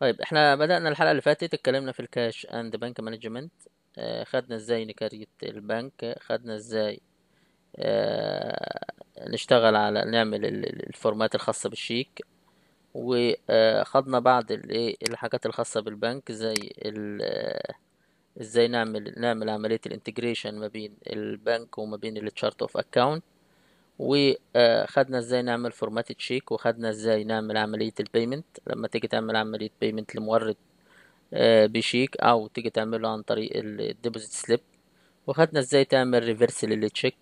طيب احنا بدأنا الحلقة اللي فاتت اتكلمنا في الكاش اند بنك مانجمنت خدنا ازاي نكريت البنك خدنا ازاي آه، نشتغل على نعمل الفورمات الخاصة بالشيك وخدنا آه، بعض إيه، الحاجات الخاصة بالبنك زي آه، ازاي نعمل نعمل عملية الانتجريشن ما بين البنك وما بين التشارت اوف اكاونت وخدنا ازاي نعمل فورمات تشيك وخدنا ازاي نعمل عملية البيمنت لما تيجي تعمل عملية بيمنت لمورد آه، بشيك او تيجي تعمله عن طريق الديبوزيت سليب وخدنا ازاي تعمل ريفرس للتشيك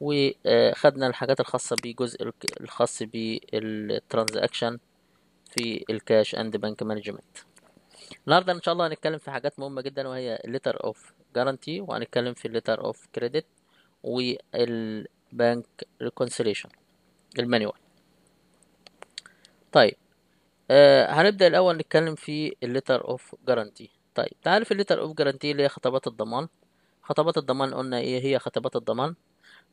وخدنا الحاجات الخاصة بجزء الخاص بالترانزاكشن في الكاش اند بنك مانجمنت النهارده ان شاء الله هنتكلم في حاجات مهمة جدا وهي letter of guarantee وهنتكلم في letter of credit وال بانك ريكونسيليشن المانيوال طيب آه هنبدأ الأول نتكلم في الليتر اوف جارانتي طيب تعرف الليتر اوف جارانتي اللي هي خطابات الضمان خطابات الضمان قلنا ايه هي خطابات الضمان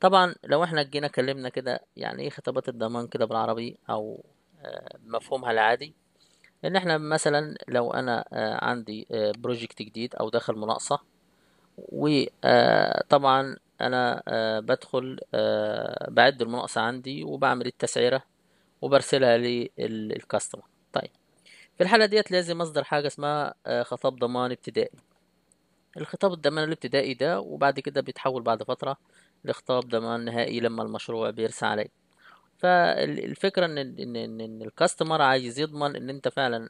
طبعا لو احنا جينا كلمنا كده يعني ايه خطابات الضمان كده بالعربي او آه مفهومها العادي ان احنا مثلا لو انا آه عندي آه بروجكت جديد او داخل مناقصة وطبعا آه، انا آه، بدخل آه، بعد المناقصه عندي وبعمل التسعيره وبرسلها للكاستمر طيب في الحاله ديت لازم اصدر حاجه اسمها آه، خطاب ضمان ابتدائي الخطاب الضمان الابتدائي ده وبعد كده بيتحول بعد فتره لخطاب ضمان نهائي لما المشروع بيرسى عليه فالفكره ان ان ان, إن الكاستمر عايز يضمن ان انت فعلا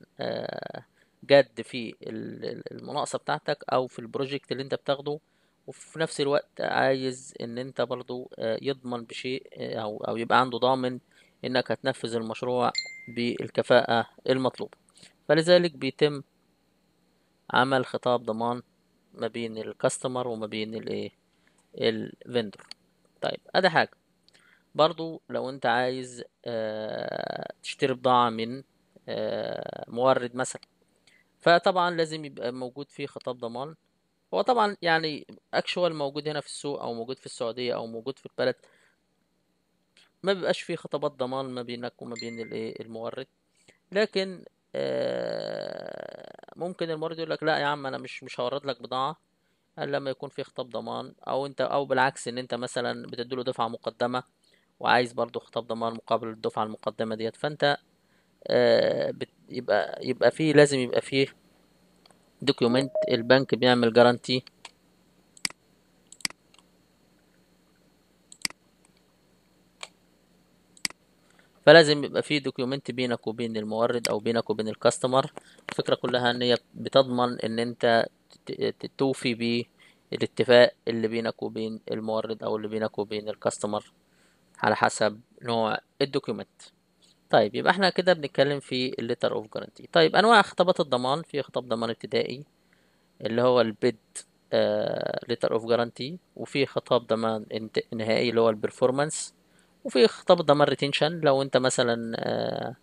جاد في المناقصه بتاعتك او في البروجكت اللي انت بتاخده وفي نفس الوقت عايز ان انت برضو آه، يضمن بشيء آه، او او يبقى عنده ضامن انك هتنفذ المشروع بالكفاءة المطلوبة فلذلك بيتم عمل خطاب ضمان ما بين الكاستمر وما بين الايه الفندر طيب ادي حاجة برضو لو انت عايز آه، تشتري بضاعة من مورد مثلا فطبعا لازم يبقى موجود فيه خطاب ضمان هو طبعا يعني اكشوال موجود هنا في السوق او موجود في السعوديه او موجود في البلد ما بيبقاش فيه خطابات ضمان ما بينك وما بين الايه المورد لكن آه، ممكن المورد يقول لك لا يا عم انا مش مش هورد لك بضاعه الا لما يكون في خطاب ضمان او انت او بالعكس ان انت مثلا بتديله دفعه مقدمه وعايز برضو خطاب ضمان مقابل الدفعه المقدمه ديت فانت آه، يبقى يبقى فيه لازم يبقى فيه دوكيومنت البنك بيعمل جارانتي فلازم يبقى في دوكيومنت بينك وبين المورد او بينك وبين الكاستمر الفكره كلها ان هي بتضمن ان انت توفي بالاتفاق اللي بينك وبين المورد او اللي بينك وبين الكاستمر على حسب نوع الدوكيومنت طيب يبقى احنا كده بنتكلم في الليتر اوف جارانتي طيب انواع خطابات الضمان في خطاب ضمان ابتدائي اللي هو البيد ليتر اوف جارانتي وفي خطاب ضمان نهائي اللي هو البرفورمانس وفي خطاب ضمان ريتينشن لو انت مثلا آه،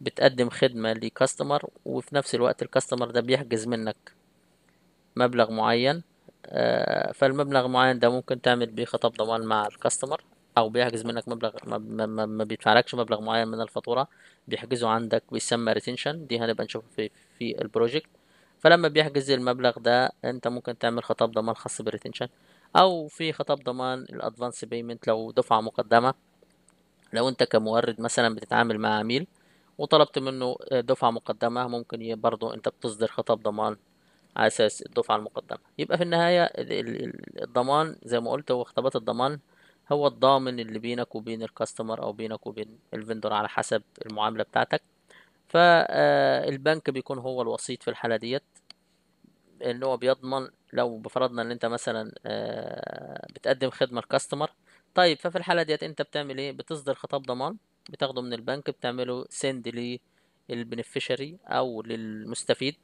بتقدم خدمة لكاستمر وفي نفس الوقت الكاستمر ده بيحجز منك مبلغ معين آه، فالمبلغ معين ده ممكن تعمل بيه خطاب ضمان مع الكاستمر او بيحجز منك مبلغ ما, ما, ما بيدفعلكش مبلغ معين من الفاتوره بيحجزه عندك بيسمى ريتنشن دي هنبقى نشوفها في في البروجكت فلما بيحجز المبلغ ده انت ممكن تعمل خطاب ضمان خاص بالريتنشن او في خطاب ضمان الادفانس بيمنت لو دفعه مقدمه لو انت كمورد مثلا بتتعامل مع عميل وطلبت منه دفعه مقدمه ممكن برضه انت بتصدر خطاب ضمان على اساس الدفعه المقدمه يبقى في النهايه الضمان زي ما قلت هو خطابات الضمان هو الضامن اللي بينك وبين الكاستمر او بينك وبين الفندور على حسب المعامله بتاعتك فالبنك آه، بيكون هو الوسيط في الحاله ديت ان هو بيضمن لو بفرضنا ان انت مثلا آه، بتقدم خدمه لكاستمر طيب ففي الحاله ديت انت بتعمل ايه بتصدر خطاب ضمان بتاخده من البنك بتعمله سند للبنفيشري او للمستفيد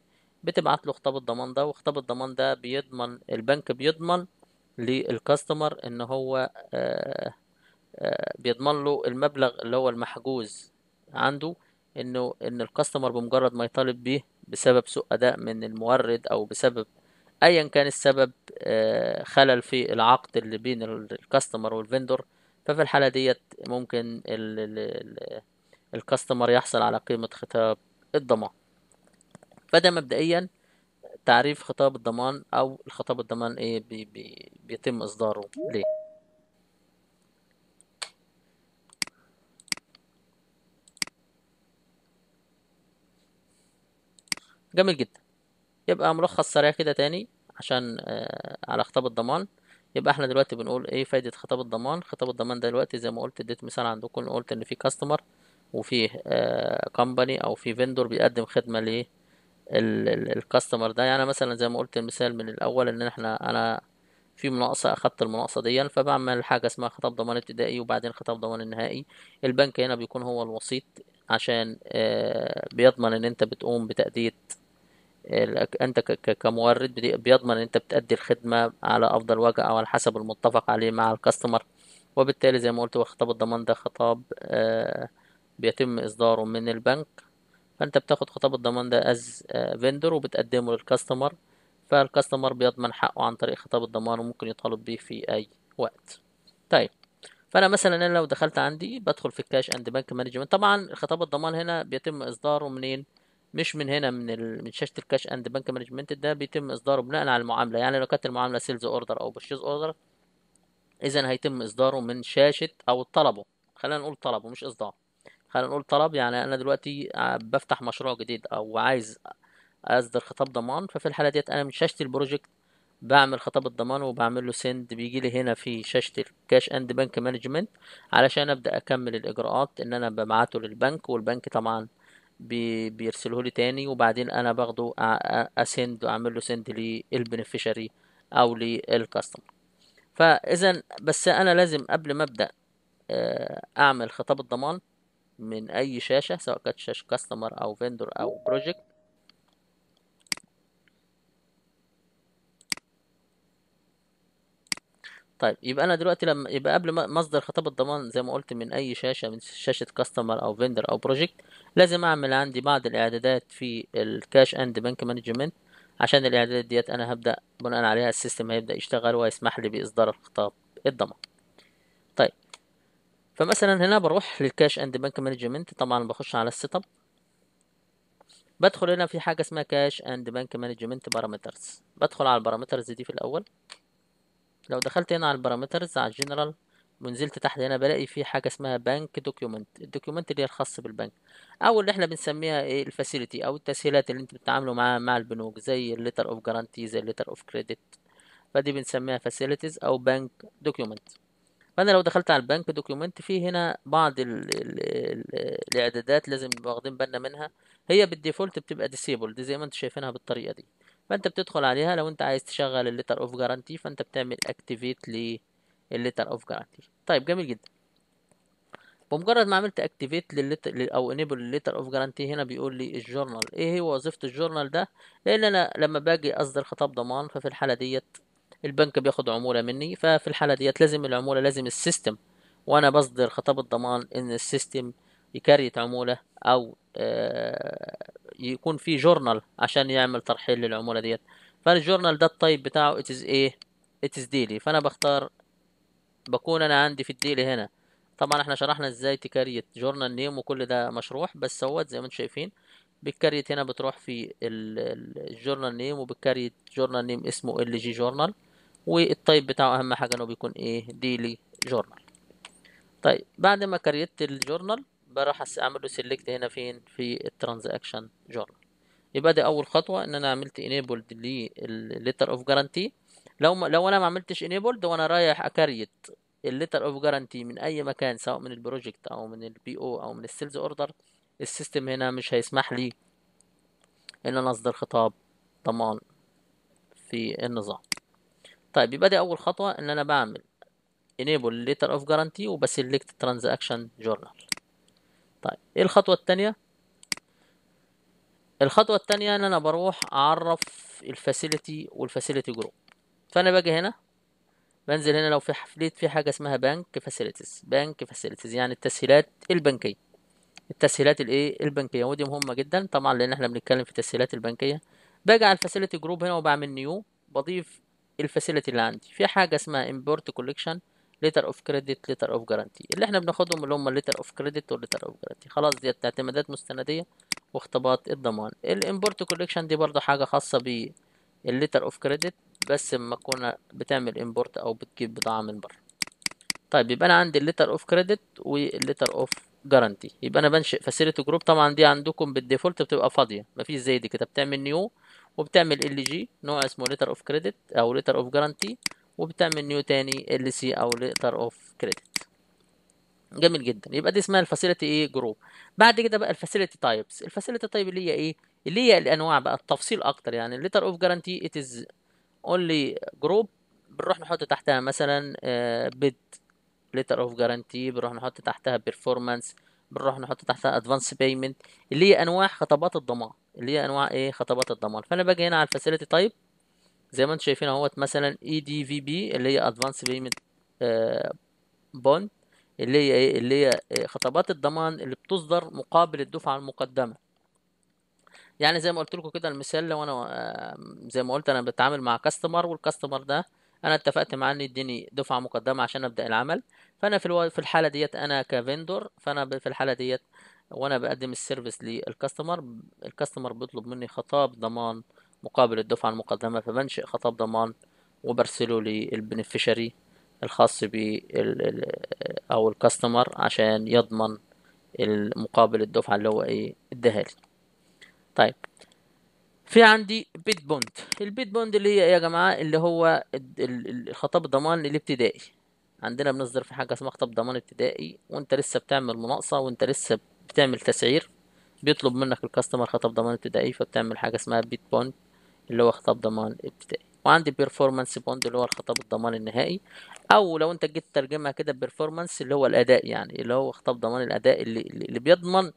بتبعت له خطاب الضمان ده وخطاب الضمان ده بيضمن البنك بيضمن للكاستمر ان هو آه، آه، بيضمن له المبلغ اللي هو المحجوز عنده انه ان الكاستمر بمجرد ما يطالب بيه بسبب سوء اداء من المورد او بسبب ايا كان السبب آه، خلل في العقد اللي بين الكاستمر والفندور ففي الحاله ديت ممكن الكاستمر يحصل على قيمه خطاب الضمان فده مبدئيا تعريف خطاب الضمان او الخطاب الضمان ايه بي بي بيتم اصداره ليه جميل جدا يبقى ملخص سريع كده تاني عشان آه على خطاب الضمان يبقى احنا دلوقتي بنقول ايه فايدة خطاب الضمان خطاب الضمان دلوقتي زي ما قلت اديت مثال عندكم قلت ان في كاستمر وفي آه كومباني او في فيندور بيقدم خدمة ليه الكاستمر ده يعني مثلا زي ما قلت المثال من الاول ان احنا انا في مناقصه اخدت المناقصه دي فبعمل حاجه اسمها خطاب ضمان ابتدائي وبعدين خطاب ضمان نهائي البنك هنا بيكون هو الوسيط عشان آه، بيضمن ان انت بتقوم بتاديه انت كمورد بيضمن ان انت بتأدي الخدمه على افضل وجه او على حسب المتفق عليه مع الكاستمر وبالتالي زي ما قلت هو خطاب الضمان ده خطاب آه، بيتم اصداره من البنك فانت بتاخد خطاب الضمان ده از فيندور وبتقدمه للكاستمر فالكاستمر بيضمن حقه عن طريق خطاب الضمان وممكن يطالب بيه في اي وقت طيب فانا مثلا انا لو دخلت عندي بدخل في الكاش اند بنك مانجمنت طبعا خطاب الضمان هنا بيتم اصداره منين مش من هنا من ال... من شاشه الكاش اند بنك مانجمنت ده بيتم اصداره بناء على المعامله يعني لو كانت المعامله سيلز اوردر او بيرشيز اوردر اذا هيتم اصداره من شاشه او طلبه خلينا نقول طلبه مش اصداره خلينا نقول طلب يعني انا دلوقتي آه، بفتح مشروع جديد او عايز اصدر خطاب ضمان ففي الحاله ديت انا من شاشه البروجكت بعمل خطاب الضمان وبعمل له سند بيجي لي هنا في شاشه الكاش اند بنك مانجمنت علشان ابدا اكمل الاجراءات ان انا ببعته للبنك والبنك طبعا بي بيرسله لي تاني وبعدين انا باخده اسند آه، آه، واعمل له سند للبنفيشري او للكاستمر فاذا بس انا لازم قبل ما ابدا اعمل خطاب الضمان من اي شاشة سواء كانت شاشة كاستمر او فيندور او بروجكت طيب يبقى انا دلوقتي لما يبقى قبل ما مصدر خطاب الضمان زي ما قلت من اي شاشه من شاشه كاستمر او فيندور او بروجكت لازم اعمل عندي بعض الاعدادات في الكاش اند بنك مانجمنت عشان الاعدادات ديت انا هبدا بناء عليها السيستم هيبدا يشتغل ويسمح لي باصدار الخطاب الضمان فمثلا هنا بروح للكاش اند بنك مانجمنت طبعا بخش على السيت اب بدخل هنا في حاجه اسمها كاش اند بنك مانجمنت بارامترز بدخل على البارامترز دي في الاول لو دخلت هنا على البارامترز على الجنرال ونزلت تحت هنا بلاقي في حاجه اسمها بنك دوكيومنت الدوكيومنت اللي هي الخاص بالبنك او اللي احنا بنسميها ايه الفاسيلتي او التسهيلات اللي انت بتتعاملوا معاها مع البنوك زي الليتر اوف جارانتي زي الليتر اوف كريدت فدي بنسميها فاسيلتيز او بنك دوكيومنت فانا لو دخلت على البنك دوكيومنت في هنا بعض ال ال ال الاعدادات لازم واخدين بالنا منها هي بالديفولت بتبقى ديسيبل دي زي ما انتم شايفينها بالطريقه دي فانت بتدخل عليها لو انت عايز تشغل الليتر اوف جارانتي فانت بتعمل اكتيفيت للليتر اوف جارانتي طيب جميل جدا بمجرد ما عملت اكتيفيت او انيبل الليتر اوف جارانتي هنا بيقول لي الجورنال ايه هي وظيفه الجورنال ده لان انا لما باجي اصدر خطاب ضمان ففي الحاله ديت البنك بياخد عمولة مني ففي الحالة ديت لازم العمولة لازم السيستم وانا بصدر خطاب الضمان ان السيستم يكريت عمولة او آه، يكون في جورنال عشان يعمل ترحيل للعمولة ديت فالجورنال ده الطيب بتاعه it is ايه it is daily فانا بختار بكون انا عندي في الديلي هنا طبعا احنا شرحنا ازاي تكريت جورنال نيم وكل ده مشروح بس هو زي ما انتم شايفين بالكريت هنا بتروح في الجورنال نيم وبالكريت جورنال نيم اسمه ال جي جورنال والتايب بتاعه اهم حاجه انه بيكون ايه ديلي جورنال طيب بعد ما كريت الجورنال بروح اعمل له سيلكت هنا فين في الترانزاكشن جورنال يبقى دي اول خطوه ان انا عملت انيبلد للليتر اوف جارانتي لو ما لو انا ما عملتش انيبلد وانا رايح اكريت الليتر اوف جارانتي من اي مكان سواء من البروجكت او من البي او او من السيلز اوردر السيستم هنا مش هيسمح لي ان انا اصدر خطاب ضمان في النظام طيب يبقى دي اول خطوه ان انا بعمل enable letter of guarantee وبسلكت transaction journal طيب ايه الخطوه الثانيه الخطوه الثانيه ان انا بروح اعرف الفاسيلتي والفاسيلتي جروب فانا باجي هنا بنزل هنا لو في حفليت في حاجه اسمها بنك فاسيلتيز بنك فاسيلتيز يعني التسهيلات البنكيه التسهيلات الايه البنكيه ودي مهمه جدا طبعا لان احنا بنتكلم في التسهيلات البنكيه باجي على الفاسيلتي جروب هنا وبعمل نيو بضيف الفاسيلتي اللي عندي في حاجه اسمها امبورت كوليكشن ليتر اوف كريدت ليتر اوف جارانتي اللي احنا بناخدهم اللي هم ليتر اوف كريدت والليتر اوف جارانتي خلاص ديت اعتمادات مستنديه واختباط الضمان الامبورت كوليكشن دي برضو حاجه خاصه بالليتر اوف كريدت بس لما كنا بتعمل امبورت او بتجيب بضاعه من بره طيب يبقى انا عندي الليتر اوف كريدت والليتر اوف جارانتي يبقى انا بنشئ فاسيلتي جروب طبعا دي عندكم بالديفولت بتبقى فاضيه مفيش زي دي كده بتعمل نيو وبتعمل ال جي نوع اسمه ليتر اوف كريدت او ليتر اوف جرانتي وبتعمل نيو تاني ال سي او ليتر اوف كريدت جميل جدا يبقى دي اسمها الفاسيلتي ايه جروب بعد كده بقى الفاسيلتي تايبس الفاسيلتي تايب اللي هي ايه اللي هي الانواع بقى التفصيل اكتر يعني الليتر اوف جرانتي ات از اونلي جروب بنروح نحط تحتها مثلا بيد ليتر اوف جرانتي بنروح نحط تحتها بيرفورمانس بنروح نحط تحتها ادفانس بيمنت اللي هي انواع خطابات الضمان اللي هي انواع ايه خطابات الضمان فانا باجي هنا على الفاسيلتي تايب زي ما انتم شايفين اهوت مثلا اي دي في بي اللي هي ادفانس بيمنت بوند اللي هي ايه اللي هي آه، خطابات الضمان اللي بتصدر مقابل الدفعه المقدمه يعني زي ما قلت لكم كده المثال لو انا آه، زي ما قلت انا بتعامل مع كاستمر والكاستمر ده انا اتفقت معاه انه يديني دفعه مقدمه عشان ابدا العمل فانا في الو... في الحاله ديت انا كفندور فانا في الحاله ديت وانا بقدم السيرفيس للكاستمر الكاستمر بيطلب مني خطاب ضمان مقابل الدفعه المقدمه فبنشئ خطاب ضمان وبرسله للبنفشري الخاص ب ال... او الكاستمر عشان يضمن مقابل الدفعه اللي هو ايه اداها لي طيب في عندي بيت بوند البيت بوند اللي هي إيه يا جماعه اللي هو الخطاب الضمان الابتدائي عندنا بنصدر في حاجه اسمها خطاب ضمان ابتدائي وانت لسه بتعمل مناقصه وانت لسه بتعمل تسعير بيطلب منك الكاستمر خطاب ضمان ابتدائي فبتعمل حاجه اسمها بيت بوند اللي هو خطاب ضمان ابتدائي وعندي بيرفورمانس بوند اللي هو الخطاب الضمان النهائي او لو انت جيت تترجمها كده بيرفورمانس اللي هو الاداء يعني اللي هو خطاب ضمان الاداء اللي, اللي بيضمن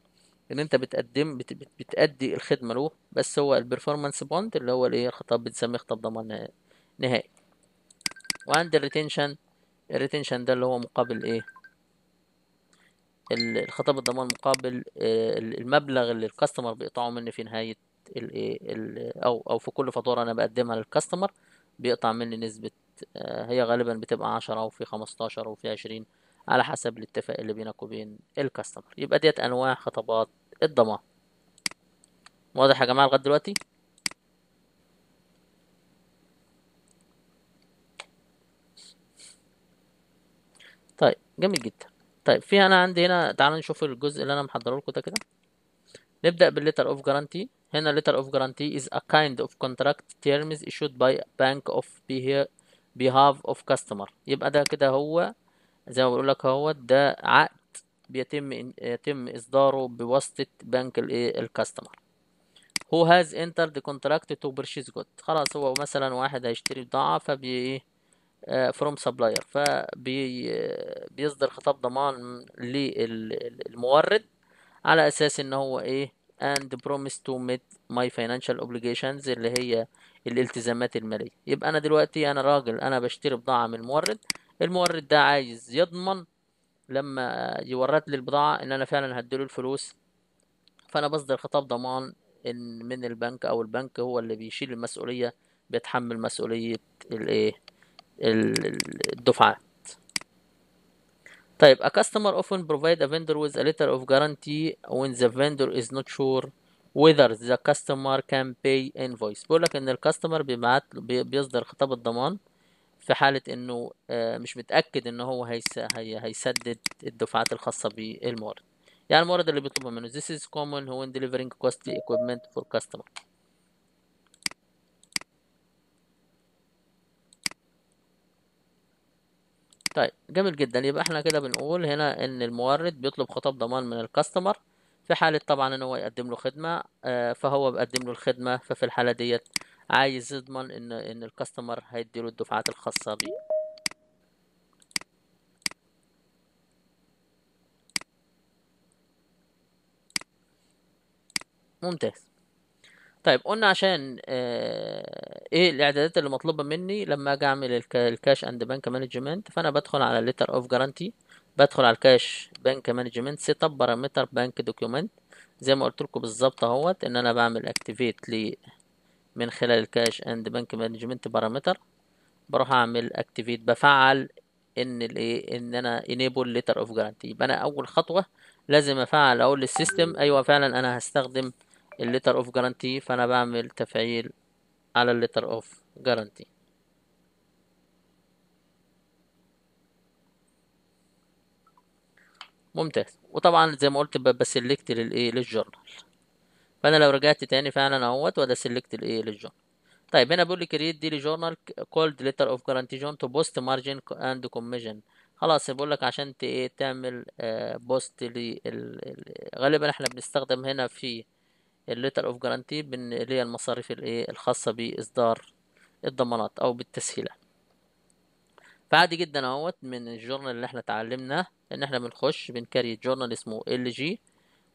ان انت بتقدم بت بت بتأدي الخدمه له بس هو البرفورمانس بوند اللي هو الايه الخطاب بنسميه خطاب ضمان نهائي وعند الريتنشن الريتنشن ده اللي هو مقابل ايه الخطاب الضمان مقابل آه، المبلغ اللي الكاستمر بيقطعه مني في نهايه الايه او او في كل فاتوره انا بقدمها للكاستمر بيقطع مني نسبه آه، هي غالبا بتبقى عشرة وفي خمستاشر وفي عشرين على حسب الاتفاق اللي بينك وبين الكاستمر يبقى ديت انواع خطابات الضمان واضح يا جماعه لغايه دلوقتي طيب جميل جدا طيب في انا عندي هنا تعالوا نشوف الجزء اللي انا محضره لكم ده كده نبدا بالليتر اوف جارانتي هنا letter of guarantee is a kind of contract terms issued by bank of behalf of customer يبقى ده كده هو زي ما بقول لك اهوت ده عقد بيتم يتم اصداره بواسطه بنك الايه الكاستمر هو هاز انتر ذا كونتراكت تو بيرشيز جود خلاص هو مثلا واحد هيشتري بضاعه فبي ايه فروم سبلاير فبيصدر خطاب ضمان للمورد على اساس ان هو ايه and promise to meet my financial obligations اللي هي الالتزامات الماليه يبقى انا دلوقتي انا راجل انا بشتري بضاعه من المورد المورد ده عايز يضمن لما يورد لي البضاعة ان انا فعلا هديله الفلوس فانا بصدر خطاب ضمان ان من البنك او البنك هو اللي بيشيل المسؤولية بيتحمل مسؤولية الايه الدفعات طيب a customer often provide a vendor with a letter of guarantee when the vendor is not sure whether the customer can pay invoice بيقول لك ان الكاستمر بيبعت بيصدر خطاب الضمان في حالة انه آه، مش متأكد ان هو هيس... هي... هيسدد الدفعات الخاصة بالمورد يعني المورد اللي بيطلبه منه this is common when delivering costly equipment for customer طيب جميل جدا يبقى احنا كده بنقول هنا ان المورد بيطلب خطاب ضمان من الكاستمر في حالة طبعا ان هو يقدم له خدمة آه، فهو بيقدم له الخدمة ففي الحالة ديت عايز يضمن ان ان الكاستمر هيديله الدفعات الخاصه بيه ممتاز طيب قلنا عشان آه ايه الاعدادات اللي مطلوبه مني لما اجي اعمل الكاش اند بنك مانجمنت فانا بدخل على ليتر اوف جارانتي بدخل على الكاش بنك مانجمنت سيت اب بارامتر بنك دوكيومنت زي ما قلت لكم بالظبط اهوت ان انا بعمل اكتيفيت من خلال الكاش اند بنك مانجمنت بارامتر بروح اعمل اكتيفيت بفعل ان الايه ان انا انيبل ليتر اوف جارانتي يبقى انا اول خطوه لازم افعل اقول للسيستم ايوه فعلا انا هستخدم الليتر اوف جارانتي فانا بعمل تفعيل على الليتر اوف جارانتي ممتاز وطبعا زي ما قلت بسلكت للايه للجورنال فانا لو رجعت تاني فعلا اهوت وده سيلكت الايه للجون طيب هنا بيقول لي كريت ديلي جورنال كولد ليتر اوف جارانتي جون تو بوست مارجن اند كوميشن خلاص بيقول لك عشان ايه تعمل بوست آه، لي غالبا احنا بنستخدم هنا في الليتر اوف جارانتي اللي هي المصاريف الايه الخاصه باصدار الضمانات او بالتسهيلات فعادي جدا اهوت من الجورنال اللي احنا اتعلمناه ان احنا بنخش بنكري جورنال اسمه ال جي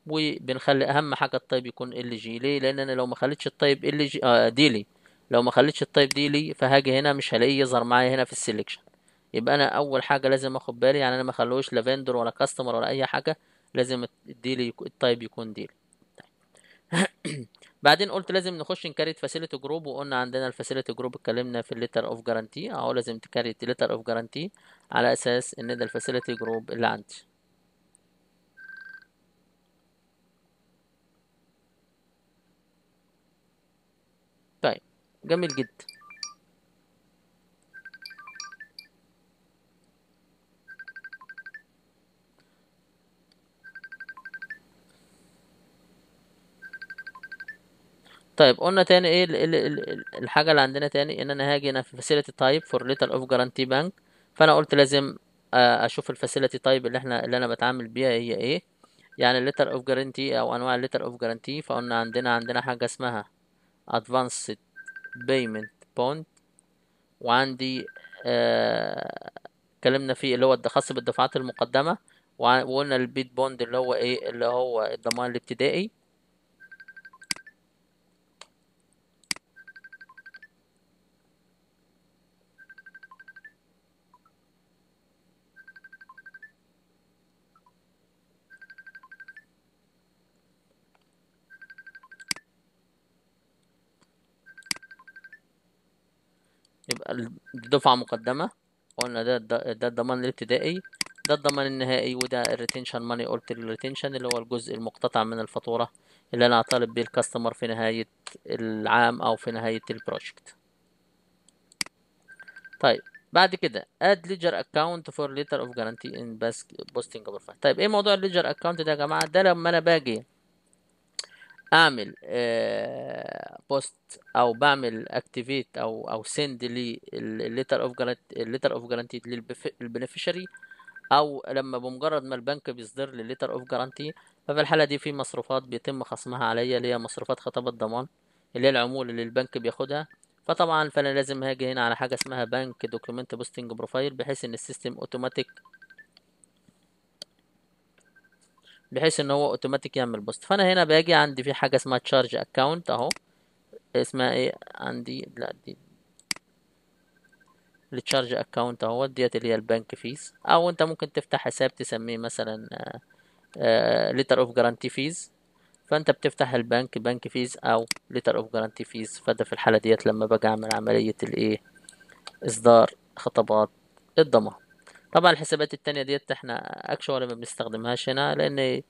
وبنخلي اهم حاجه الطيب يكون ال جي ليه لان انا لو ما خليتش الطيب ال جي آه دي لي لو ما خليتش الطيب دي لي فهاجي هنا مش هلاقيه يظهر معايا هنا في السليكشن يبقى انا اول حاجه لازم اخد بالي يعني انا ما خلوش لا فيندور ولا كاستمر ولا اي حاجه لازم الديلي الطيب يكون ديلي بعدين قلت لازم نخش نكريت فاسيلتي جروب وقلنا عندنا الفاسيلتي جروب اتكلمنا في الليتر اوف جارانتي اهو لازم تكريت الليتر اوف جارانتي على اساس ان ده الفاسيلتي جروب اللي عندي طيب جميل جدا طيب قلنا تاني ايه الـ الـ الـ الحاجة اللي عندنا تاني ان انا هاجي هنا في فاسيلتي تايب فور ليتر اوف guarantee بانك فانا قلت لازم آه، اشوف الفاسيلتي تايب اللي احنا اللي انا بتعامل بيها هي ايه يعني الليتر اوف guarantee او انواع الليتر اوف guarantee فقلنا عندنا عندنا حاجة اسمها ادفانسد بيمنت بوند وعندي اتكلمنا آه فيه اللي هو خاص بالدفعات المقدمة وقلنا البيت بوند اللي هو ايه اللي هو الضمان الابتدائي الدفعة مقدمة قلنا ده ده الضمان الابتدائي ده الضمان النهائي وده الريتنشن ماني قلت الريتنشن اللي هو الجزء المقتطع من الفاتورة اللي انا هطالب بيه الكاستمر في نهاية العام او في نهاية البروجكت طيب بعد كده اد ليجر اكونت فور ليتر اوف جارانتي ان بوستنج طيب ايه موضوع الليجر اكونت ده يا جماعه ده لما انا باجي اعمل بوست آه، او بعمل اكتيفيت او او سند لي الليتر اوف جرانت الليتر اوف جرانتي للبنفيشري او لما بمجرد ما البنك بيصدر لي الليتر اوف جرانتي ففي الحاله دي في مصروفات بيتم خصمها عليا اللي هي مصروفات خطاب الضمان اللي هي العمول اللي البنك بياخدها فطبعا فانا لازم هاجي هنا على حاجه اسمها بنك دوكيومنت بوستنج بروفايل بحيث ان السيستم اوتوماتيك بحيث ان هو اوتوماتيك يعمل بوست فانا هنا باجي عندي في حاجه اسمها تشارج اكونت اهو اسمها ايه عندي لا دي التشارج اكونت اهو ديت اللي هي البنك فيز او انت ممكن تفتح حساب تسميه مثلا ليتر اوف جرانتي فيز فانت بتفتح البنك بنك فيز او ليتر اوف جرانتي فيز فده في الحاله ديت لما باجي اعمل عمليه الايه اصدار خطابات الضمان طبعا الحسابات التانية ديت احنا اكشوالي ما بنستخدمهاش هنا لان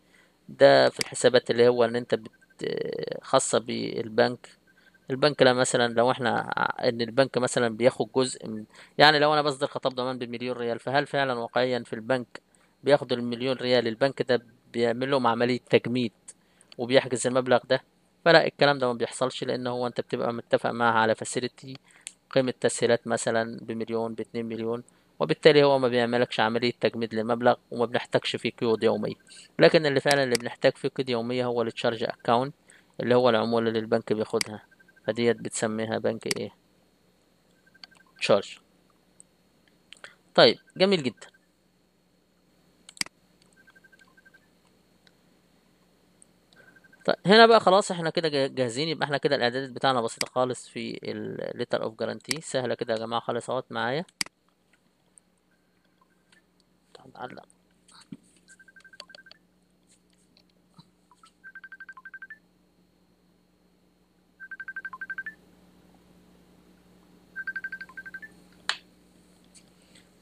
ده في الحسابات اللي هو ان انت بت خاصة بالبنك البنك لا مثلا لو احنا ان البنك مثلا بياخد جزء من يعني لو انا بصدر خطاب ضمان بمليون ريال فهل فعلا واقعيا في البنك بياخد المليون ريال البنك ده بيعمل لهم عملية تجميد وبيحجز المبلغ ده فلا الكلام ده ما بيحصلش لان هو انت بتبقى متفق معاه على فاسيلتي قيمة تسهيلات مثلا بمليون باتنين مليون وبالتالي هو ما بيعملكش عملية تجميد للمبلغ وما بنحتاجش فيه قيود يومية لكن اللي فعلا اللي بنحتاج فيه قيود يومية هو التشارج اكاونت اللي هو العمولة اللي البنك بياخدها فديت بتسميها بنك ايه تشارج طيب جميل جدا طيب هنا بقى خلاص احنا كده جاهزين يبقى احنا كده الاعدادات بتاعنا بسيطه خالص في الليتر اوف جارانتي سهله كده يا جماعه خالص اهوت معايا تعلق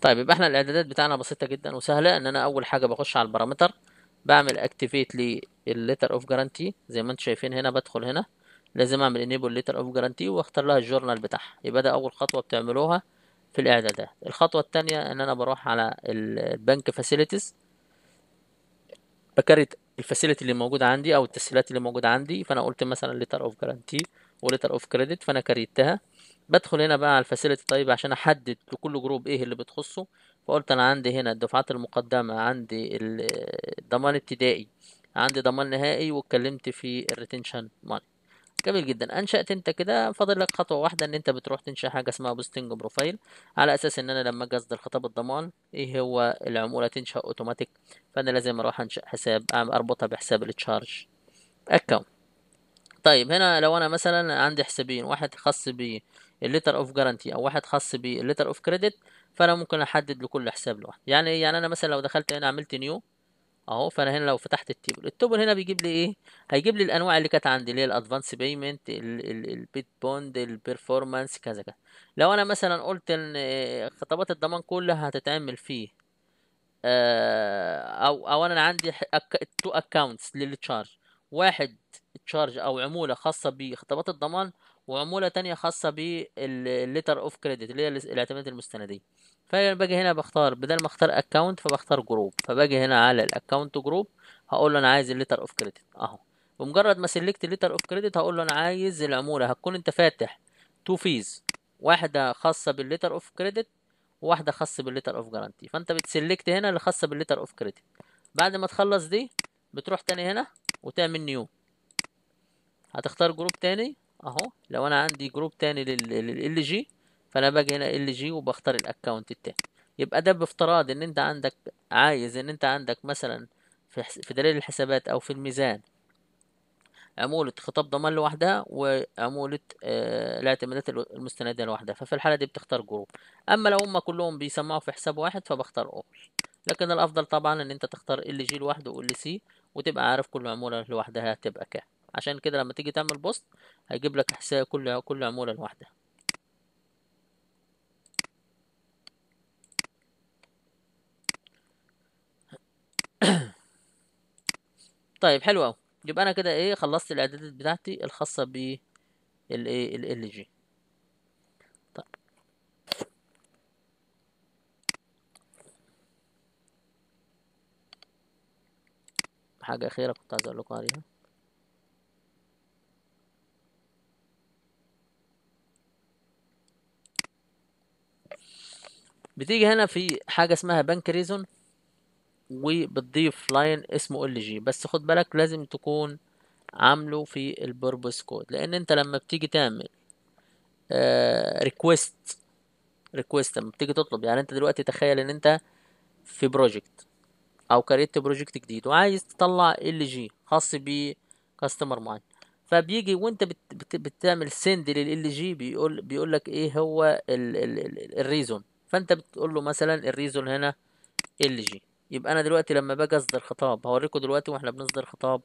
طيب يبقى احنا الاعدادات بتاعنا بسيطه جدا وسهله ان انا اول حاجه بخش على البارامتر بعمل اكتيفيت للليتر اوف جارانتي زي ما انتم شايفين هنا بدخل هنا لازم اعمل انيبل ليتر اوف جارانتي واختار لها الجورنال بتاعها يبقى ده اول خطوه بتعملوها في الاعدادات الخطوه الثانيه ان انا بروح على البنك فاسيلتيز بكرت الفاسيلتي اللي موجوده عندي او التسهيلات اللي موجوده عندي فانا قلت مثلا ليتر اوف جارانتي وليتر اوف كريدت فانا كريتها بدخل هنا بقى على الفاسيلتي طيب عشان احدد لكل جروب ايه اللي بتخصه فقلت انا عندي هنا الدفعات المقدمه عندي الضمان ابتدائي عندي ضمان نهائي واتكلمت في الريتنشن ماني جميل جدا انشات انت كده فاضل لك خطوه واحده ان انت بتروح تنشا حاجه اسمها بوستنج بروفايل على اساس ان انا لما اجي اصدر خطاب الضمان ايه هو العموله تنشا اوتوماتيك فانا لازم اروح انشا حساب اربطها بحساب التشارج اكونت طيب هنا لو انا مثلا عندي حسابين واحد خاص بالليتر اوف جارانتي او واحد خاص بالليتر اوف كريدت فانا ممكن احدد لكل حساب لوحده يعني يعني انا مثلا لو دخلت هنا عملت نيو اهو فانا هنا لو فتحت التيبل التيبل هنا بيجيب لي ايه هيجيب لي الانواع اللي كانت عندي اللي هي الادفانس بيمنت البيت بوند البرفورمانس كذا كذا لو انا مثلا قلت ان خطابات الضمان كلها هتتعمل فيه آه، او او انا عندي تو اكونتس للتشارج واحد تشارج او عموله خاصه بخطابات الضمان وعموله تانية خاصه بالليتر اوف كريدت اللي هي الاعتمادات المستنديه فباجي هنا بختار بدل ما اختار اكونت فبختار جروب فباجي هنا على الاكونت جروب هقول له انا عايز الليتر اوف كريدت اهو بمجرد ما سلكت الليتر اوف كريدت هقول له انا عايز العموله هتكون انت فاتح تو فيز واحده خاصه بالليتر اوف كريدت وواحده خاصه بالليتر اوف جارانتي فانت بتسلكت هنا اللي خاصه بالليتر اوف كريدت بعد ما تخلص دي بتروح تاني هنا وتعمل نيو هتختار جروب تاني اهو لو انا عندي جروب تاني لل جي فانا باجي هنا ال جي وبختار الاكونت التاني يبقى ده بافتراض ان انت عندك عايز ان انت عندك مثلا في, في دليل الحسابات او في الميزان عمولة خطاب ضمان لوحدها وعمولة آه الاعتمادات المستندة لوحدها ففي الحالة دي بتختار جروب أما لو هما كلهم بيسمعوا في حساب واحد فبختار أول لكن الأفضل طبعا إن أنت تختار ال جي لوحده وال سي وتبقى عارف كل عمولة لوحدها هتبقى كام عشان كده لما تيجي تعمل بوست هيجيب لك حساب كل كل عمولة لوحدها طيب حلو قوي يبقى انا كده ايه خلصت الاعدادات بتاعتي الخاصه ب الايه ال جي طيب حاجه اخيره كنت عايز اقول لكم عليها بتيجي هنا في حاجه اسمها بنك ريزون وبتضيف لاين اسمه ال جي بس خد بالك لازم تكون عامله في البربس كود لان انت لما بتيجي تعمل ريكويست آه، ريكويست لما بتيجي تطلب يعني انت دلوقتي تخيل ان انت في بروجكت او كريت بروجكت جديد وعايز تطلع ال جي خاص كاستمر معين فبيجي وانت بت بت بتعمل سند لل جي بيقول بيقول لك ايه هو الريزون فانت بتقول له مثلا الريزون هنا ال جي يبقى انا دلوقتي لما باجي اصدر خطاب هوريكم دلوقتي واحنا بنصدر خطاب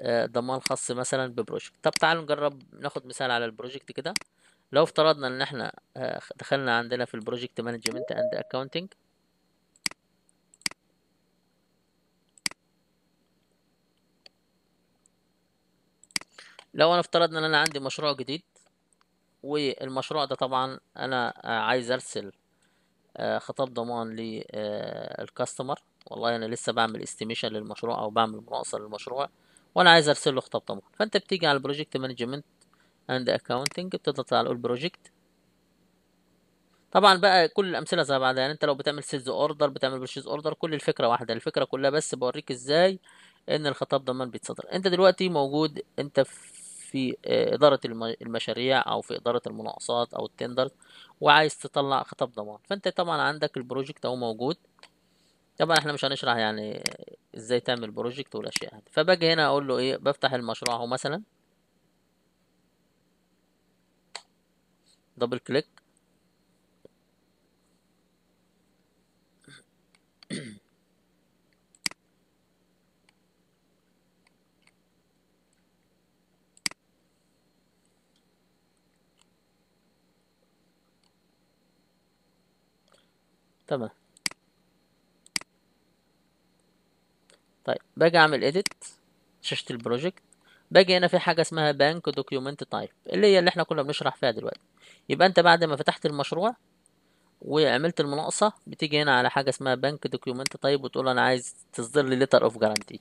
آه، ضمان خاص مثلا ببروجكت طب تعالوا نجرب ناخد مثال على البروجكت كده لو افترضنا ان احنا آه، دخلنا عندنا في البروجكت مانجمنت اند اكاونتنج لو انا افترضنا ان انا عندي مشروع جديد والمشروع ده طبعا انا آه، عايز ارسل آه، خطاب ضمان للكاستمر آه، والله انا لسه بعمل استيميشن للمشروع او بعمل مناقصه للمشروع وانا عايز ارسل له خطاب ضمان فانت بتيجي على البروجكت مانجمنت اند اكاونتنج بتضغط على اول بروجكت طبعا بقى كل الامثله زي بعضها يعني انت لو بتعمل سيلز اوردر بتعمل بيرشيز اوردر كل الفكره واحده الفكره كلها بس بوريك ازاي ان الخطاب ضمان بيتصدر انت دلوقتي موجود انت في في آه، إدارة المشاريع أو في إدارة المناقصات أو التندر وعايز تطلع خطاب ضمان فأنت طبعا عندك البروجكت أهو موجود طبعا احنا مش هنشرح يعني ازاي تعمل بروجكت والاشياء هذه فباجي هنا اقول له ايه بفتح المشروع اهو مثلا دبل كليك تمام طيب باجي اعمل ايديت شاشة البروجكت باجي هنا في حاجة اسمها بانك دوكيومنت تايب اللي هي اللي احنا كنا بنشرح فيها دلوقتي يبقى انت بعد ما فتحت المشروع وعملت المناقصة بتيجي هنا على حاجة اسمها بانك دوكيومنت تايب وتقول انا عايز تصدر لي ليتر اوف جارانتي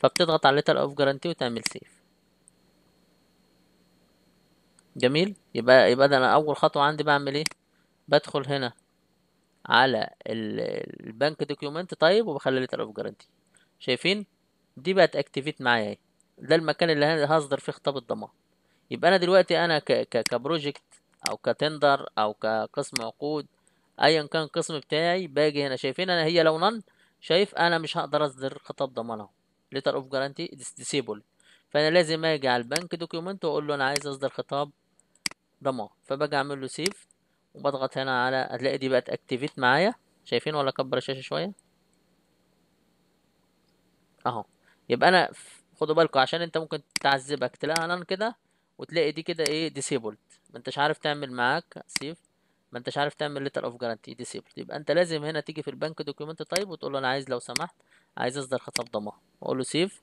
فبتضغط على ليتر اوف جارانتي وتعمل سيف جميل يبقى يبقى ده انا اول خطوة عندي بعمل ايه بدخل هنا على البنك دوكيومنت طيب وبخلي ليتر اوف جرانتي شايفين دي بقت اكتيفيت معايا اهي ده المكان اللي هصدر فيه خطاب الضمان يبقى انا دلوقتي انا كبروجكت او كتندر او كقسم عقود ايا كان القسم بتاعي باجي هنا شايفين انا هي لو نن شايف انا مش هقدر اصدر خطاب ضمان اهو ليتر اوف جارانتي ديسيبل فانا لازم اجي على البنك دوكيومنت واقول له انا عايز اصدر خطاب ضمان فباجي اعمل له سيف وبضغط هنا على هتلاقي دي بقت اكتيفيت معايا شايفين ولا اكبر الشاشه شويه اهو يبقى انا خدوا بالكم عشان انت ممكن تعذبك تلاقيها نان كده وتلاقي دي كده ايه ديسيبلد ما انتش عارف تعمل معاك سيف ما انتش عارف تعمل ليتر اوف جارانتي ديسيبلد يبقى انت لازم هنا تيجي في البنك دوكيومنت تايب وتقول له انا عايز لو سمحت عايز اصدر خطاب ضمان واقول له سيف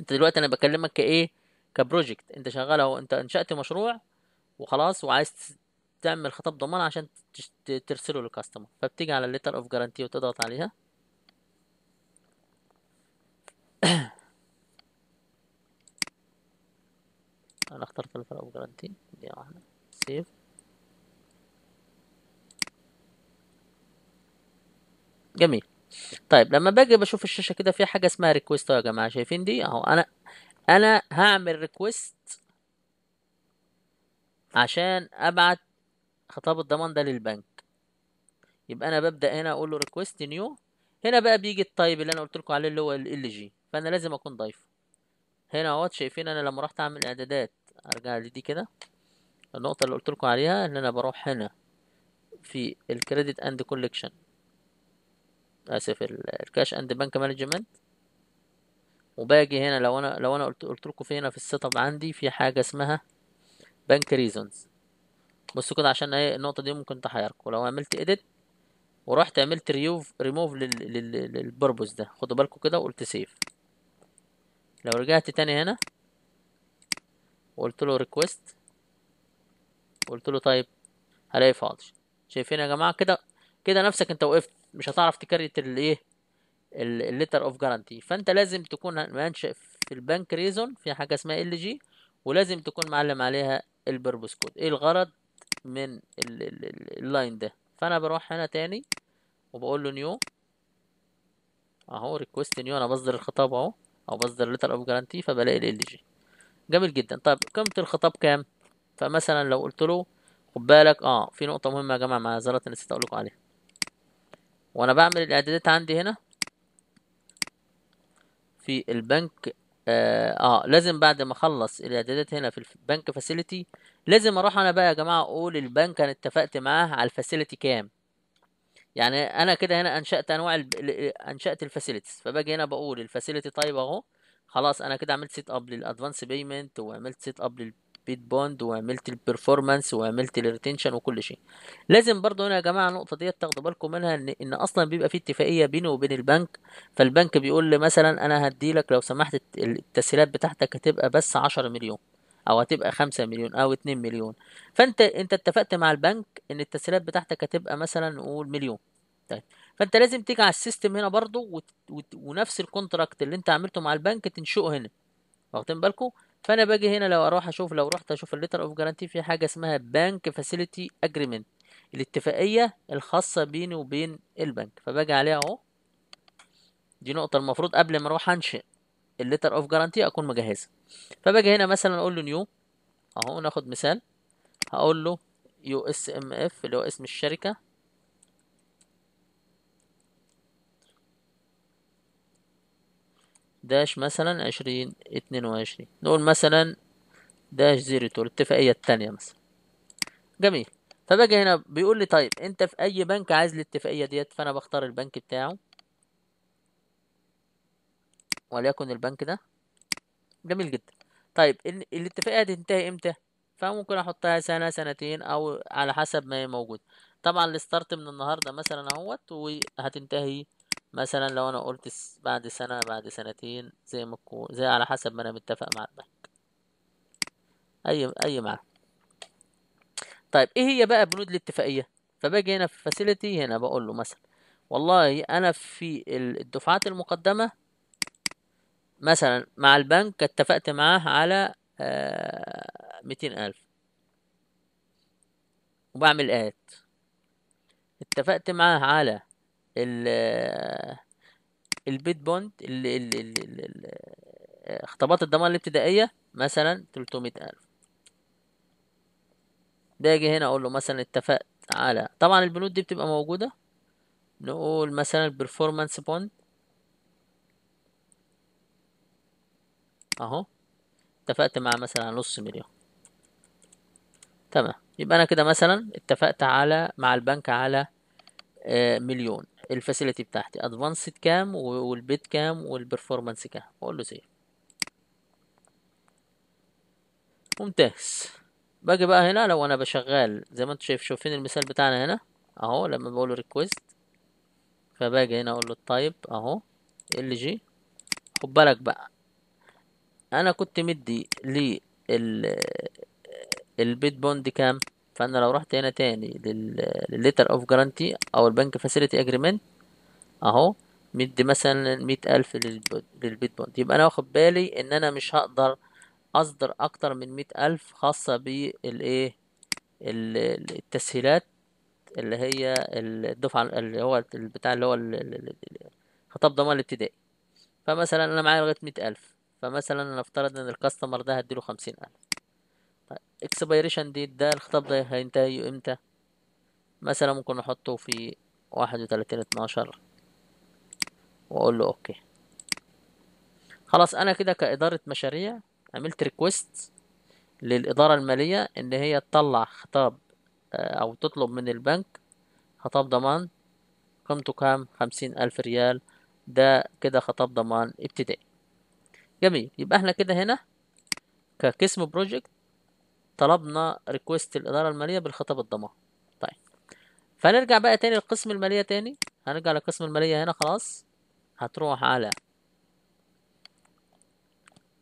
انت دلوقتي انا بكلمك كايه كبروجكت انت شغال اهو انت انشات مشروع وخلاص وعايز تعمل خطاب ضمان عشان ترسله للكاستمر فبتيجي على الليتر اوف جارانتي وتضغط عليها انا اخترت الليتر اوف جارانتي دي واحدة سيف جميل طيب لما باجي بشوف الشاشة كده في حاجة اسمها ريكويست يا جماعة شايفين دي اهو انا انا هعمل ريكويست عشان ابعت خطاب الضمان ده للبنك يبقى انا ببدا هنا اقول له ريكويست نيو هنا بقى بيجي التايب اللي انا قلت لكم عليه اللي هو ال جي فانا لازم اكون ضايفه هنا اهوت شايفين انا لما رحت اعمل اعدادات ارجع لدي كده النقطه اللي قلت لكم عليها ان انا بروح هنا في الكريدت اند كولكشن اسف الكاش اند بنك مانجمنت وباجي هنا لو انا لو انا قلت قلت لكم في هنا في السيت اب عندي في حاجه اسمها بنك ريزونز بصوا كده عشان ايه النقطه دي ممكن تحيركم لو عملت اديت ورحت عملت ريوف ريموف للبربوس ده خدوا بالكم كده وقلت سيف لو رجعت تاني هنا وقلت له ريكويست قلت له طيب هلاقي فاضي شايفين يا جماعه كده كده نفسك انت وقفت مش هتعرف تكريت الايه الليتر اوف جارانتي فانت لازم تكون منشئ في البنك ريزون في حاجه اسمها ال جي ولازم تكون معلم عليها البربوس كود ايه الغرض من اللاين ده فانا بروح هنا تاني وبقول له نيو اهو ريكوست نيو انا بصدر الخطاب اهو او بصدر ليتر اوف جرانتي فبلاقي ال جي جميل جدا طب قيمه الخطاب كام فمثلا لو قلت له خد بالك اه في نقطه مهمه يا جماعه معذره نسيت اقول لكم عليها وانا بعمل الاعدادات عندي هنا في البنك آه, اه لازم بعد ما اخلص الاعدادات هنا في البنك فاسيلتي لازم اروح انا بقى يا جماعه اقول البنك انا اتفقت معاه على الفاسيلتي كام يعني انا كده هنا انشات انواع ال... انشات الفاسيلتيز فباجي هنا بقول الفاسيلتي طيب اهو خلاص انا كده عملت سيت اب للادفانس بيمنت وعملت سيت اب للبيت بوند وعملت البرفورمانس وعملت الريتنشن وكل شيء لازم برضو هنا يا جماعه النقطه ديت تاخدوا بالكم منها ان ان اصلا بيبقى في اتفاقيه بيني وبين البنك فالبنك بيقول لي مثلا انا هدي لك لو سمحت التسهيلات بتاعتك هتبقى بس 10 مليون او هتبقى خمسة مليون او اتنين مليون فانت انت اتفقت مع البنك ان التسهيلات بتاعتك هتبقى مثلا نقول مليون طيب فانت لازم تيجي على السيستم هنا برضو وت... وت... ونفس الكونتراكت اللي انت عملته مع البنك تنشئه هنا واخدين بالكم فانا باجي هنا لو اروح اشوف لو رحت اشوف الليتر اوف جارانتي في حاجه اسمها بنك فاسيلتي اجريمنت الاتفاقيه الخاصه بيني وبين البنك فباجي عليها اهو دي نقطه المفروض قبل ما اروح انشئ الليتر اوف جارانتي اكون مجهزها فباجي هنا مثلا اقول له نيو اهو ناخد مثال هقول له يو اس ام اف اللي هو اسم الشركه داش مثلا عشرين اتنين وعشرين نقول مثلا داش زيرو تو الاتفاقية التانية مثلا جميل فباجي هنا بيقول لي طيب انت في اي بنك عايز الاتفاقية ديت فانا بختار البنك بتاعه وليكن البنك ده جميل جدا طيب الاتفاقية هتنتهي امتى فممكن احطها سنة سنتين او على حسب ما هي موجودة طبعا الستارت من النهاردة مثلا اهوت وهتنتهي مثلا لو انا قلت بعد سنة بعد سنتين زي ما زي على حسب ما انا متفق مع البنك اي اي معنى طيب ايه هي بقى بنود الاتفاقية فباجي هنا في فاسيلتي هنا بقول له مثلا والله انا في الدفعات المقدمة مثلا مع البنك اتفقت معاه على آه، ميتين ألف وبعمل آت اتفقت معاه على ال آه، البيت بوند آه، خطابات الضمان الابتدائية مثلا تلتمية ألف باجي هنا أقول له مثلا اتفقت على طبعا البنود دي بتبقى موجودة نقول مثلا البرفورمانس بوند اهو اتفقت مع مثلا نص مليون تمام يبقى انا كده مثلا اتفقت على مع البنك على آه، مليون الفاسيلتي بتاعتي ادفانسد كام والبيت كام والبرفورمانس كام واقول له سيف ممتاز باجي بقى هنا لو انا بشغال زي ما انتوا شايف شايفين المثال بتاعنا هنا اهو لما بقول له ريكويست فباجي هنا اقول له التايب اهو ال جي خد بالك بقى انا كنت مدي لل البيت بوند كام فانا لو رحت هنا تاني للليتر اوف جرانتي او البنك فاسيلتي اجريمنت اهو مدي مثلا مية ألف للبيت بوند يبقى أنا واخد بالي إن أنا مش هقدر أصدر أكتر من مية ألف خاصة بالإيه التسهيلات اللي هي الدفعة اللي هو البتاع اللي هو خطاب ضمان الابتدائي فمثلا أنا معايا لغاية مية ألف فمثلا نفترض ان الكاستمر ده هديله خمسين الف طيب اكسبيريشن ديت ده الخطاب ده هينتهي امتى مثلا ممكن احطه في واحد وتلاتين اتناشر واقول له اوكي خلاص انا كده كاداره مشاريع عملت ريكوست للاداره الماليه ان هي تطلع خطاب آه، او تطلب من البنك خطاب ضمان قيمته كام خمسين الف ريال ده كده خطاب ضمان ابتدائي جميل يبقى احنا كده هنا كقسم بروجكت طلبنا ريكوست الإدارة المالية بالخطاب الضمان طيب فنرجع بقى تاني لقسم المالية تاني هنرجع لقسم المالية هنا خلاص هتروح على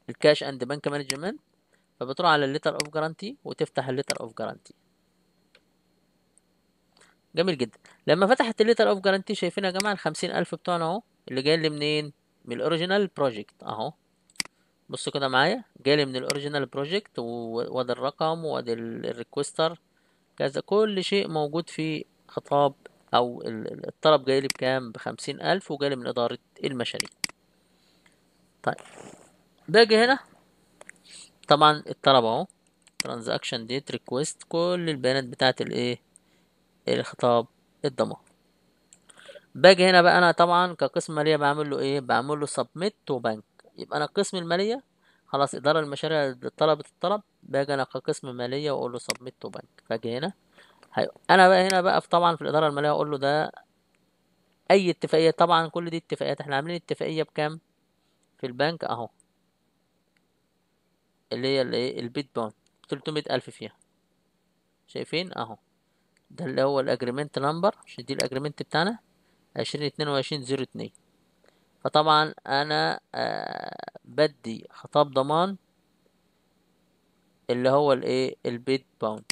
الكاش اند بنك مانجمنت فبتروح على الليتر اوف جرانتي وتفتح الليتر اوف جرانتي جميل جدا لما فتحت الليتر اوف جرانتي شايفين يا جماعه الخمسين الف بتوعنا اهو اللي جايين لي منين من الاوريجينال بروجكت اهو بص كده معايا جالي من الاوريجينال بروجكت وادي الرقم وادي الريكوستر كذا كل شيء موجود في خطاب او الطلب جاي لي بكام بخمسين الف وجالي من ادارة المشاريع طيب باجي هنا طبعا الطلب اهو ترانزاكشن ديت ريكويست كل البيانات بتاعت الايه الخطاب الضمان باجي هنا بقى انا طبعا كقسم ماليه بعمل له ايه بعمل له سبميت تو بنك يبقى انا قسم الماليه خلاص اداره المشاريع طلبت الطلب باجي انا كقسم ماليه واقول له سبميت تو بنك فاجي هنا هي... انا بقى هنا بقى في طبعا في الاداره الماليه اقول له ده اي اتفاقيه طبعا كل دي اتفاقيات احنا عاملين اتفاقيه بكام في البنك اهو اللي هي اللي ايه البيت بون تلتمية الف فيها شايفين اهو ده اللي هو الاجريمنت نمبر عشان دي الاجريمنت بتاعنا عشرين اتنين وعشرين زيرو اتنين فطبعا انا آه، بدي خطاب ضمان اللي هو الايه البيت باوند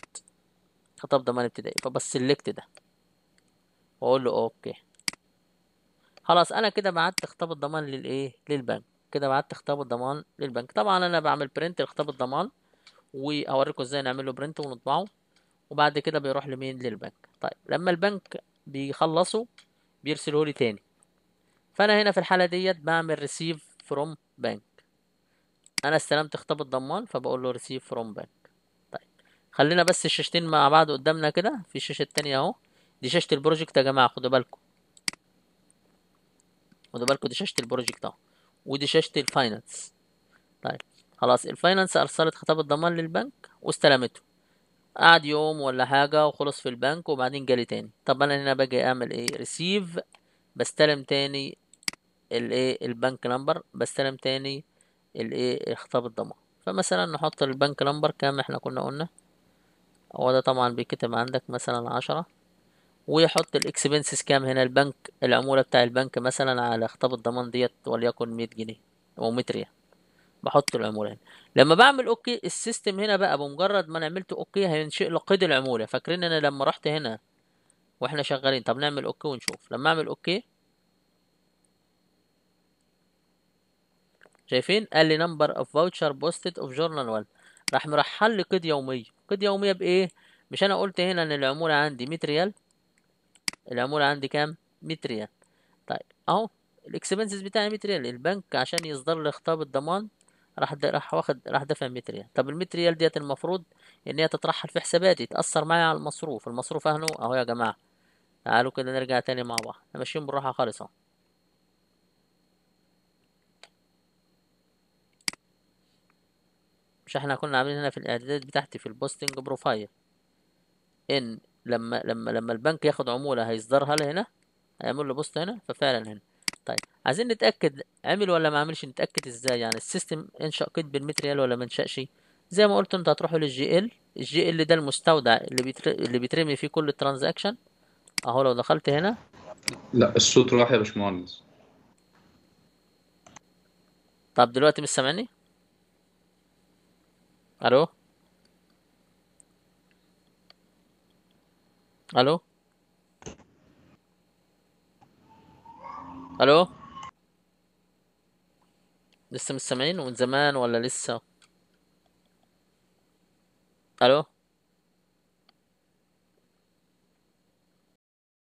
خطاب ضمان ابتدائي فبسلكت ده واقول له اوكي خلاص انا كده بعت خطاب الضمان للايه للبنك كده بعت خطاب الضمان للبنك طبعا انا بعمل برنت لخطاب الضمان وهوريكم ازاي نعمل له برنت ونطبعه وبعد كده بيروح لمين للبنك طيب لما البنك بيخلصه بيرسله لي تاني فانا هنا في الحاله ديت بعمل ريسيف فروم بانك انا استلمت خطاب الضمان فبقول له ريسيف فروم بانك طيب خلينا بس الشاشتين مع بعض قدامنا كده في الشاشه التانية اهو دي شاشه البروجكت يا جماعه خدوا بالكم خدوا بالكم دي شاشه البروجكت اهو ودي شاشه الفاينانس طيب خلاص الفاينانس ارسلت خطاب الضمان للبنك واستلمته قعد يوم ولا حاجة وخلص في البنك وبعدين جالي تاني طب أنا هنا باجي أعمل إيه ريسيف بستلم تاني الايه البنك نمبر بستلم تاني الايه خطاب الضمان فمثلا نحط البنك نمبر كام احنا كنا قلنا هو ده طبعا بيتكتب عندك مثلا عشرة ويحط الاكسبنسز كام هنا البنك العمولة بتاع البنك مثلا على خطاب الضمان ديت وليكن مية جنيه او متريا بحط العمولة هنا لما بعمل اوكي السيستم هنا بقى بمجرد ما انا عملت اوكي هينشئ له قيد العمولة فاكرين انا لما رحت هنا واحنا شغالين طب نعمل اوكي ونشوف لما اعمل اوكي شايفين قال لي نمبر اوف فاوتشر بوستد اوف جورنال 1 راح مرحل لي قيد يوميه قيد يوميه بايه مش انا قلت هنا ان العموله عندي 100 ريال العموله عندي كام 100 ريال طيب اهو الاكسبنسز بتاعي 100 ريال البنك عشان يصدر لي خطاب الضمان راح راح واخد راح دافع 100 ريال طب ال 100 ريال ديت المفروض ان هي تترحل في حساباتي تاثر معايا على المصروف المصروف اهو اهو يا جماعه تعالوا كده نرجع تاني مع بعض ماشيين بالراحه خالص اهو مش احنا كنا عاملين هنا في الاعدادات بتاعتي في البوستنج بروفايل ان لما لما لما البنك ياخد عمولة هيصدرها لهنا هيعمل له بوست هنا ففعلا هنا طيب عايزين نتاكد عمل ولا ما عملش نتاكد ازاي يعني السيستم انشا قيد بالمتريال ولا ما انشاش زي ما قلت انت هتروحوا للجي ال الجي ال ده المستودع اللي بيتر... اللي بيترمي فيه كل الترانزاكشن اهو لو دخلت هنا لا الصوت راح يا باشمهندس طب دلوقتي مش سامعني الو الو الو لسه مستمعين من زمان ولا لسه الو